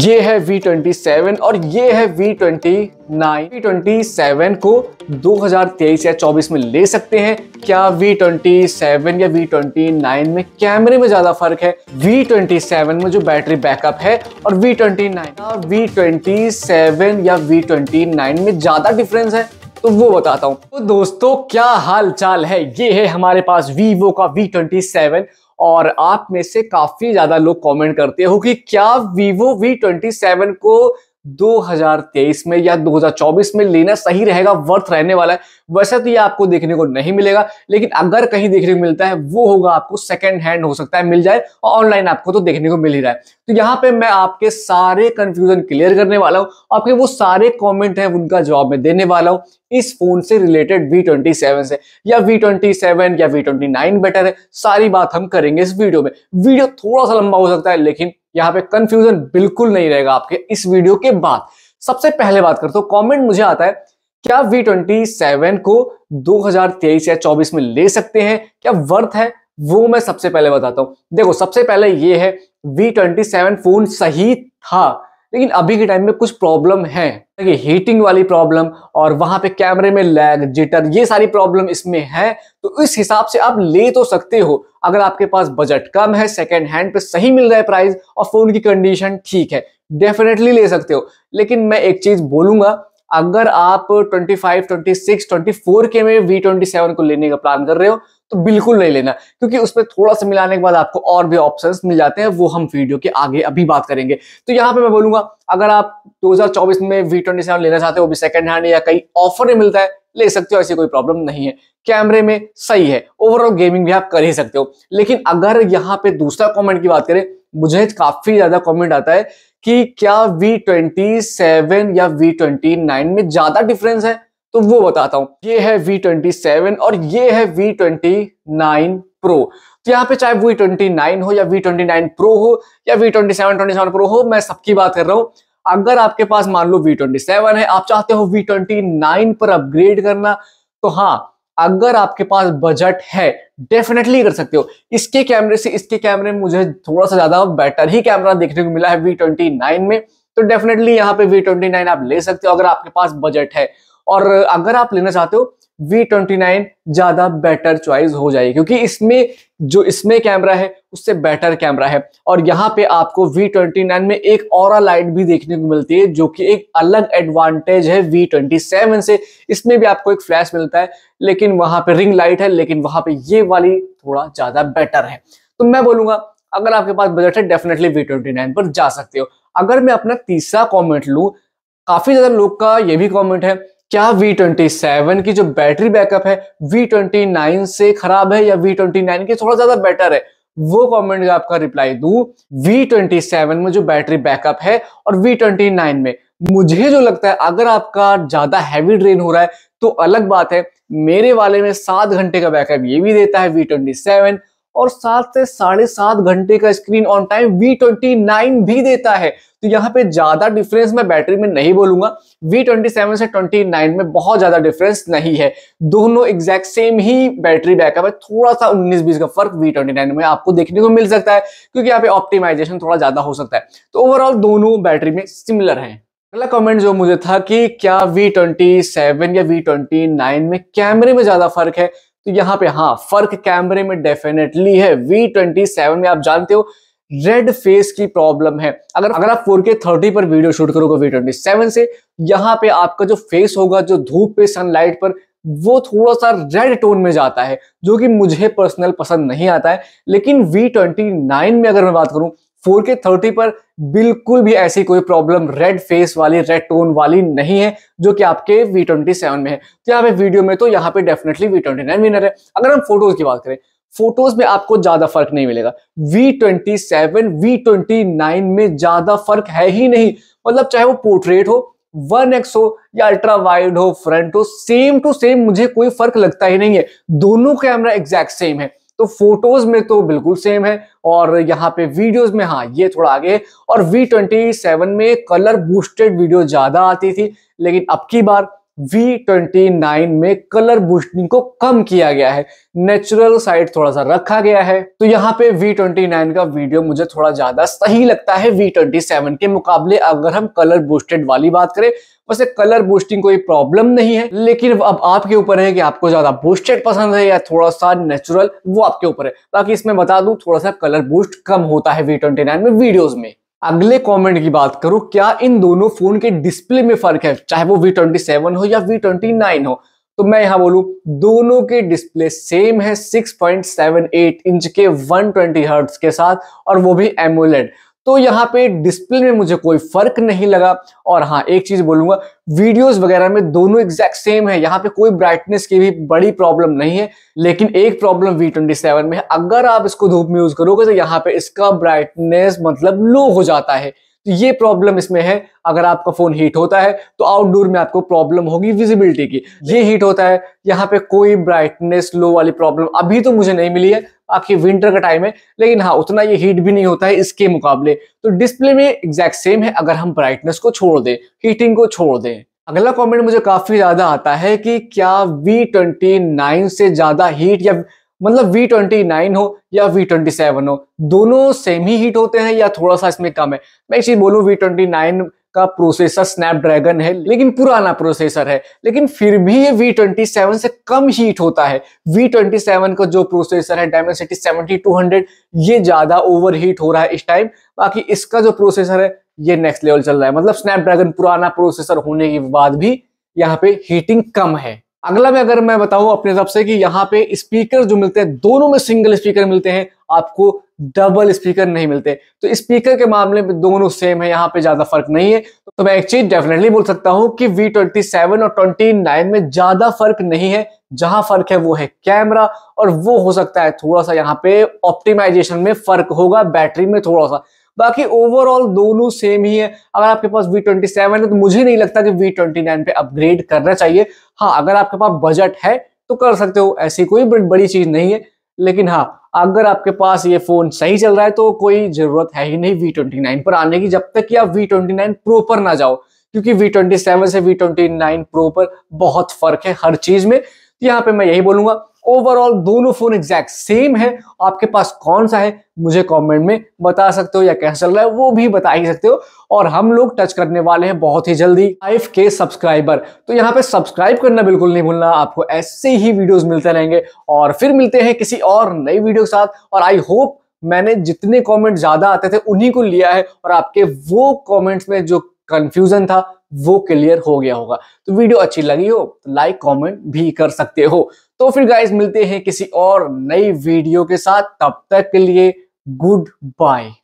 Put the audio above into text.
ये है V27 और ये है V29 V27 को 2023 या 24 में ले सकते हैं क्या V27 या V29 में कैमरे में ज़्यादा फर्क है V27 में जो बैटरी बैकअप है और V29 V27 या V29 में ज़्यादा डिफरेंस है तो वो बताता हूँ तो दोस्तों क्या हाल चाल है ये है हमारे पास Vivo का V27 और आप में से काफी ज्यादा लोग कमेंट करते हो कि क्या वीवो V27 को 2023 में या 2024 में लेना सही रहेगा वर्थ रहने वाला है वैसे तो ये आपको देखने को नहीं मिलेगा लेकिन अगर कहीं देखने को मिलता है वो होगा आपको सेकेंड हैंड हो सकता है मिल जाए और ऑनलाइन आपको तो देखने को मिल ही रहा है तो यहाँ पे मैं आपके सारे कंफ्यूजन क्लियर करने वाला हूँ आपके वो सारे कॉमेंट है उनका जवाब मैं देने वाला हूँ इस फोन से रिलेटेड वी से या वी या वी बेटर है सारी बात हम करेंगे इस वीडियो में वीडियो थोड़ा सा लंबा हो सकता है लेकिन यहाँ पे कंफ्यूजन बिल्कुल नहीं रहेगा आपके इस वीडियो के बाद सबसे पहले बात करते हो कॉमेंट मुझे आता है क्या वी ट्वेंटी सेवन को 2023 या 24 में ले सकते हैं क्या वर्थ है वो मैं सबसे पहले बताता हूं देखो सबसे पहले ये है वी ट्वेंटी सेवन फोन सही था लेकिन अभी के टाइम में कुछ प्रॉब्लम है कि हीटिंग वाली प्रॉब्लम और वहां पे कैमरे में लैग जिटर ये सारी प्रॉब्लम इसमें है तो इस हिसाब से आप ले तो सकते हो अगर आपके पास बजट कम है सेकेंड हैंड पे सही मिल रहा है प्राइस और फोन की कंडीशन ठीक है डेफिनेटली ले सकते हो लेकिन मैं एक चीज बोलूंगा अगर आप 25, 26, 24 के में V27 को लेने का प्लान कर रहे हो तो बिल्कुल नहीं लेना क्योंकि उसमें थोड़ा सा मिलाने के बाद आपको और भी ऑप्शंस मिल जाते हैं वो हम वीडियो के आगे अभी बात करेंगे तो यहाँ पे मैं बोलूंगा अगर आप 2024 में वी ट्वेंटी सेवन लेना चाहते हो भी सेकंड हैंड या कई ऑफर में मिलता है ले सकते हो ऐसी कोई प्रॉब्लम नहीं है कैमरे में सही है ओवरऑल गेमिंग भी आप कर ही सकते हो लेकिन अगर यहाँ पे दूसरा कॉमेंट की बात करें मुझे काफी ज्यादा कॉमेंट आता है कि क्या वी या वी में ज्यादा डिफरेंस है तो वो बताता हूँ ये है वी ट्वेंटी सेवन और ये है वी ट्वेंटी नाइन प्रो तो यहाँ पे चाहे वी ट्वेंटी नाइन हो या वी ट्वेंटी प्रो हो या V twenty seven twenty seven pro हो मैं सबकी बात कर रहा हूं अगर आपके पास मान लो वी ट्वेंटी सेवन है आप चाहते हो वी ट्वेंटी नाइन पर अपग्रेड करना तो हाँ अगर आपके पास बजट है डेफिनेटली कर सकते हो इसके कैमरे से इसके कैमरे में मुझे थोड़ा सा ज्यादा बेटर ही कैमरा देखने को मिला है वी ट्वेंटी नाइन में तो डेफिनेटली यहाँ पे वी ट्वेंटी नाइन आप ले सकते हो अगर आपके पास बजट है और अगर आप लेना चाहते हो वी ट्वेंटी नाइन ज़्यादा बेटर चॉइस हो जाएगी क्योंकि इसमें जो इसमें कैमरा है उससे बेटर कैमरा है और यहाँ पे आपको वी ट्वेंटी नाइन में एक और लाइट भी देखने को मिलती है जो कि एक अलग एडवांटेज है वी ट्वेंटी सेवन से इसमें भी आपको एक फ्लैश मिलता है लेकिन वहां पे रिंग लाइट है लेकिन वहां पे ये वाली थोड़ा ज़्यादा बेटर है तो मैं बोलूंगा अगर आपके पास बजट है डेफिनेटली वी ट्वेंटी नाइन पर जा सकते हो अगर मैं अपना तीसरा कॉमेंट लूँ काफ़ी ज़्यादा लोग का यह भी कॉमेंट है क्या V27 की जो बैटरी बैकअप है V29 से खराब है या V29 के थोड़ा ज्यादा बेटर है वो कमेंट का आपका रिप्लाई दू V27 में जो बैटरी बैकअप है और V29 में मुझे जो लगता है अगर आपका ज्यादा हैवी ड्रेन हो रहा है तो अलग बात है मेरे वाले में सात घंटे का बैकअप ये भी देता है सेवन और सात से साढ़े सात घंटे का screen on time V twenty nine भी देता है तो यहाँ पे ज्यादा डिफरेंस मैं बैटरी में नहीं बोलूंगा वी ट्वेंटी सेवन से ट्वेंटी नाइन में बहुत ज्यादा डिफरेंस नहीं है दोनों एग्जैक्ट सेम ही बैटरी बैकअप है थोड़ा सा उन्नीस बीस का फर्क वी ट्वेंटी नाइन में आपको देखने को मिल सकता है क्योंकि यहाँ पे ऑप्टिमाइजेशन थोड़ा ज्यादा हो सकता है तो ओवरऑल दोनों बैटरी में सिमिलर है अगला कमेंट जो मुझे था कि क्या V27 या V29 में कैमरे में ज्यादा फर्क है तो यहाँ पे हाँ फर्क कैमरे में डेफिनेटली है वी ट्वेंटी सेवन में आप जानते हो रेड फेस की प्रॉब्लम है अगर अगर आप 4K 30 पर वीडियो शूट करोगे वी ट्वेंटी सेवन से यहाँ पे आपका जो फेस होगा जो धूप पे सनलाइट पर वो थोड़ा सा रेड टोन में जाता है जो कि मुझे पर्सनल पसंद नहीं आता है लेकिन V29 में अगर मैं बात करूं फोर के थर्टी पर बिल्कुल भी ऐसी कोई प्रॉब्लम रेड फेस वाली रेड टोन वाली नहीं है जो कि आपके वी ट्वेंटी सेवन में है तो यहाँ पे वीडियो में तो यहाँ पे definitely V twenty nine winner है अगर हम फोटोज की बात करें फोटोज में आपको ज्यादा फर्क नहीं मिलेगा V27, V29 में ज्यादा फर्क है ही नहीं मतलब चाहे वो पोर्ट्रेट हो वन एक्स हो या अल्ट्रा वाइड हो फ्रंट हो सेम टू सेम मुझे कोई फर्क लगता ही नहीं है दोनों कैमरा एग्जैक्ट सेम है तो फोटोज में तो बिल्कुल सेम है और यहाँ पे वीडियोस में हाँ ये थोड़ा आगे और वी ट्वेंटी सेवन में कलर बूस्टेड वीडियो ज्यादा आती थी लेकिन अब की बार V29 में कलर बूस्टिंग को कम किया गया है नेचुरल साइड थोड़ा सा रखा गया है तो यहाँ पे V29 का वीडियो मुझे थोड़ा ज्यादा सही लगता है V27 के मुकाबले अगर हम कलर बूस्टेड वाली बात करें वैसे कलर बूस्टिंग कोई प्रॉब्लम नहीं है लेकिन अब आपके ऊपर है कि आपको ज्यादा बूस्टेड पसंद है या थोड़ा सा नेचुरल वो आपके ऊपर है बाकी इसमें बता दू थोड़ा सा कलर बूस्ट कम होता है वी में वीडियोज में अगले कमेंट की बात करो क्या इन दोनों फोन के डिस्प्ले में फर्क है चाहे वो V27 हो या V29 हो तो मैं यहां बोलू दोनों के डिस्प्ले सेम है 6.78 इंच के 120 हर्ट्ज के साथ और वो भी एमोलेड तो यहाँ पे डिस्प्ले में मुझे कोई फर्क नहीं लगा और हाँ एक चीज बोलूंगा वीडियोस वगैरह में दोनों एग्जैक्ट सेम है यहाँ पे कोई ब्राइटनेस की भी बड़ी प्रॉब्लम नहीं है लेकिन एक प्रॉब्लम V27 में है अगर आप इसको धूप में यूज करोगे तो यहाँ पे इसका ब्राइटनेस मतलब लो हो जाता है तो ये प्रॉब्लम इसमें है अगर आपका फोन हीट होता है तो आउटडोर में आपको प्रॉब्लम होगी विजिबिलिटी की ये हीट होता है यहाँ पे कोई ब्राइटनेस लो वाली प्रॉब्लम अभी तो मुझे नहीं मिली है आपके विंटर का टाइम है लेकिन हाँ उतना ये हीट भी नहीं होता है इसके मुकाबले तो डिस्प्ले में एग्जैक्ट सेम है अगर हम ब्राइटनेस को छोड़ दें हीटिंग को छोड़ दें अगला कमेंट मुझे काफी ज्यादा आता है कि क्या V29 से ज्यादा हीट या मतलब V29 हो या V27 हो दोनों सेम ही हीट होते हैं या थोड़ा सा इसमें कम है मैं एक चीज बोलूँ V29 का प्रोसेसर स्नैपड्रैगन है लेकिन पुराना प्रोसेसर है लेकिन फिर भी ये V27 से कम हीट होता है V27 का जो प्रोसेसर है डायमेंसिटी 7200 ये ज़्यादा ओवर हीट हो रहा है इस टाइम बाकी इसका जो प्रोसेसर है ये नेक्स्ट लेवल चल रहा है मतलब स्नैपड्रैगन पुराना प्रोसेसर होने के बाद भी यहाँ पे हीटिंग कम है अगला में अगर मैं बताऊं अपने हिसाब से कि यहाँ पे स्पीकर जो मिलते हैं दोनों में सिंगल स्पीकर मिलते हैं आपको डबल स्पीकर नहीं मिलते तो स्पीकर के मामले में दोनों सेम है यहाँ पे ज्यादा फर्क नहीं है तो मैं एक चीज डेफिनेटली बोल सकता हूँ कि V27 और 29 में ज्यादा फर्क नहीं है जहां फर्क है वो है कैमरा और वो हो सकता है थोड़ा सा यहाँ पे ऑप्टिमाइजेशन में फर्क होगा बैटरी में थोड़ा सा बाकी ओवरऑल दोनों सेम ही है अगर आपके पास V27 है तो मुझे नहीं लगता कि V29 पे अपग्रेड करना चाहिए हाँ अगर आपके पास बजट है तो कर सकते हो ऐसी कोई बड़ी चीज नहीं है लेकिन हाँ अगर आपके पास ये फोन सही चल रहा है तो कोई जरूरत है ही नहीं वी ट्वेंटी नाइन पर आने की जब तक कि आप वी नाइन प्रो पर ना जाओ क्योंकि वी ट्वेंटी सेवन से वी नाइन प्रो पर बहुत फर्क है हर चीज में तो यहाँ पे मैं यही बोलूंगा ओवरऑल दोनों फोन एग्जैक्ट सेम है आपके पास कौन सा है मुझे कमेंट में बता सकते हो या कैसा चल रहा है वो भी बता ही सकते हो और हम लोग टच करने वाले हैं बहुत ही जल्दी फाइव के सब्सक्राइबर तो यहाँ पे सब्सक्राइब करना बिल्कुल नहीं भूलना आपको ऐसे ही वीडियोस मिलते रहेंगे और फिर मिलते हैं किसी और नई वीडियो के साथ और आई होप मैंने जितने कॉमेंट ज्यादा आते थे उन्हीं को लिया है और आपके वो कॉमेंट्स में जो कंफ्यूजन था वो क्लियर हो गया होगा तो वीडियो अच्छी लगी हो तो लाइक कमेंट भी कर सकते हो तो फिर गाइज मिलते हैं किसी और नई वीडियो के साथ तब तक के लिए गुड बाय